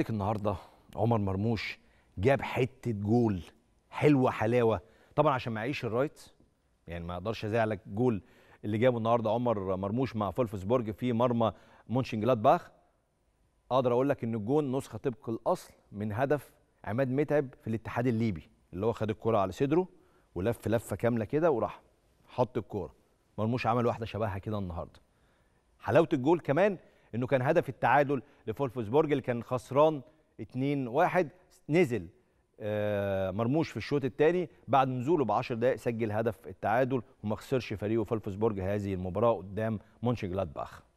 لك النهارده عمر مرموش جاب حته جول حلوه حلاوه طبعا عشان ما يعيش الرايت يعني ما اقدرش ازعلك جول اللي جابه النهارده عمر مرموش مع فولفسبورج في مرمى باخ اقدر اقول لك ان الجون نسخه طبق الاصل من هدف عماد متعب في الاتحاد الليبي اللي هو خد الكره على صدره ولف لفه كامله كده وراح حط الكوره مرموش عمل واحده شبهها كده النهارده حلاوه الجول كمان انه كان هدف التعادل لفولفسبورج اللي كان خسران 2-1 نزل آه، مرموش في الشوط الثاني بعد نزوله ب 10 دقائق سجل هدف التعادل وما خسرش فريقه فولفسبورج هذه المباراه قدام مونشنجلادباخ